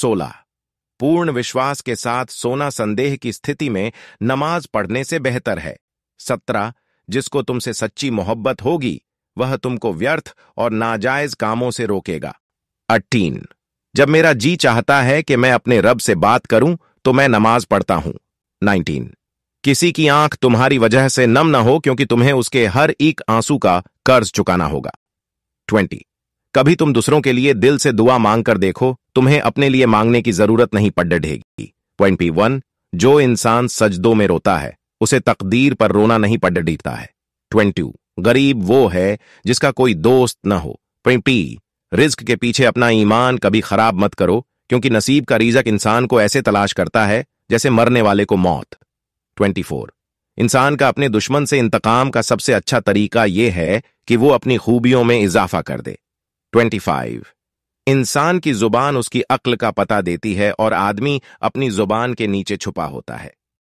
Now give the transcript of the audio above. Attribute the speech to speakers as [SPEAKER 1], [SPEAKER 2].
[SPEAKER 1] सोलह पूर्ण विश्वास के साथ सोना संदेह की स्थिति में नमाज पढ़ने से बेहतर है सत्रह जिसको तुमसे सच्ची मोहब्बत होगी वह तुमको व्यर्थ और नाजायज कामों से रोकेगा अट्टीन जब मेरा जी चाहता है कि मैं अपने रब से बात करूं तो मैं नमाज पढ़ता हूं नाइनटीन किसी की आंख तुम्हारी वजह से नम न हो क्योंकि तुम्हें उसके हर एक आंसू का कर्ज चुकाना होगा ट्वेंटी कभी तुम दूसरों के लिए दिल से दुआ मांग कर देखो तुम्हें अपने लिए मांगने की जरूरत नहीं पड़ ढेगी ट्वेंटी वन जो इंसान सजदों में रोता है उसे तकदीर पर रोना नहीं पड़ डीता है ट्वेंटी गरीब वो है जिसका कोई दोस्त न हो ट्वेंटी रिस्क के पीछे अपना ईमान कभी खराब मत करो क्योंकि नसीब का रीजक इंसान को ऐसे तलाश करता है जैसे मरने वाले को मौत फोर इंसान का अपने दुश्मन से इंतकाम का सबसे अच्छा तरीका यह है कि वो अपनी खूबियों में इजाफा कर दे 25. इंसान की जुबान उसकी अक्ल का पता देती है और आदमी अपनी जुबान के नीचे छुपा होता है